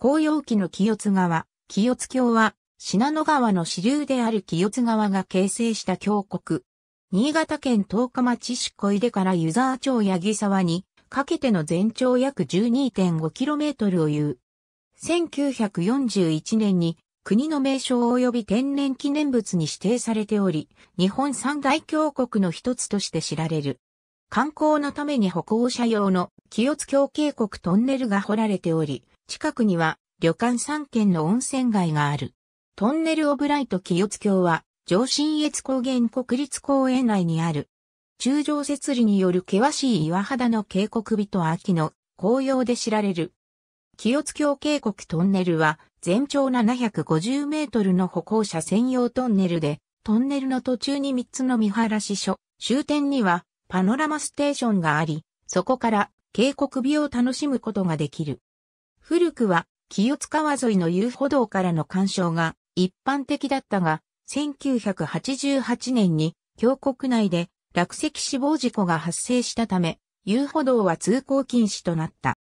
紅葉期の清津川、清津峡は、信濃川の支流である清津川が形成した峡谷。新潟県十日町市小出から湯沢町八木沢に、かけての全長約 12.5km を言う。1941年に、国の名称及び天然記念物に指定されており、日本三大峡谷の一つとして知られる。観光のために歩行者用の清津峡渓谷トンネルが掘られており、近くには旅館3軒の温泉街がある。トンネルオブライト清津橋は上信越高原国立公園内にある。中上設理による険しい岩肌の渓谷美と秋の紅葉で知られる。清津橋渓谷トンネルは全長750メートルの歩行者専用トンネルで、トンネルの途中に3つの見晴らし所、終点にはパノラマステーションがあり、そこから渓谷美を楽しむことができる。古くは清津川沿いの遊歩道からの干渉が一般的だったが、1988年に峡谷内で落石死亡事故が発生したため、遊歩道は通行禁止となった。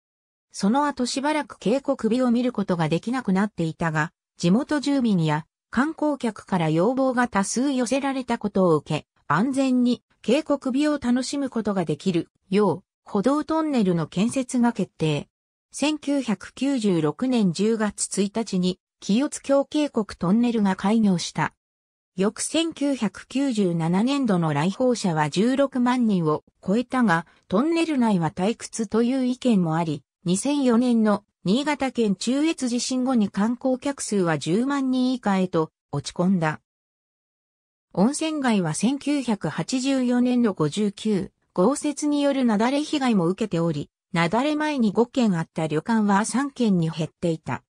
その後しばらく渓谷美を見ることができなくなっていたが、地元住民や観光客から要望が多数寄せられたことを受け、安全に渓谷美を楽しむことができるよう、歩道トンネルの建設が決定。1996年10月1日に、清津峡渓谷トンネルが開業した。翌1997年度の来訪者は16万人を超えたが、トンネル内は退屈という意見もあり、2004年の新潟県中越地震後に観光客数は10万人以下へと落ち込んだ。温泉街は1984年の59、豪雪による雪崩被害も受けており、なだれ前に5軒あった旅館は3軒に減っていた。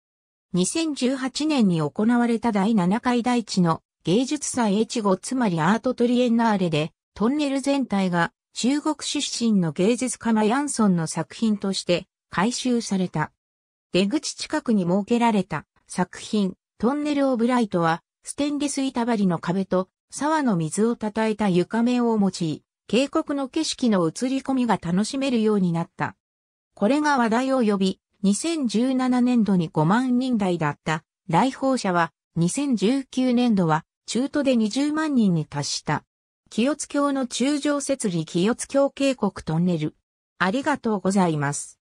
2018年に行われた第7回大地の芸術祭越後つまりアートトリエンナーレでトンネル全体が中国出身の芸術家マヤンソンの作品として回収された。出口近くに設けられた作品トンネルオブライトはステンレス板張りの壁と沢の水をたたえた床面を用い、渓谷の景色の映り込みが楽しめるようになった。これが話題を呼び、2017年度に5万人台だった来訪者は2019年度は中途で20万人に達した。清津峡の中上設理清津峡渓谷トンネル。ありがとうございます。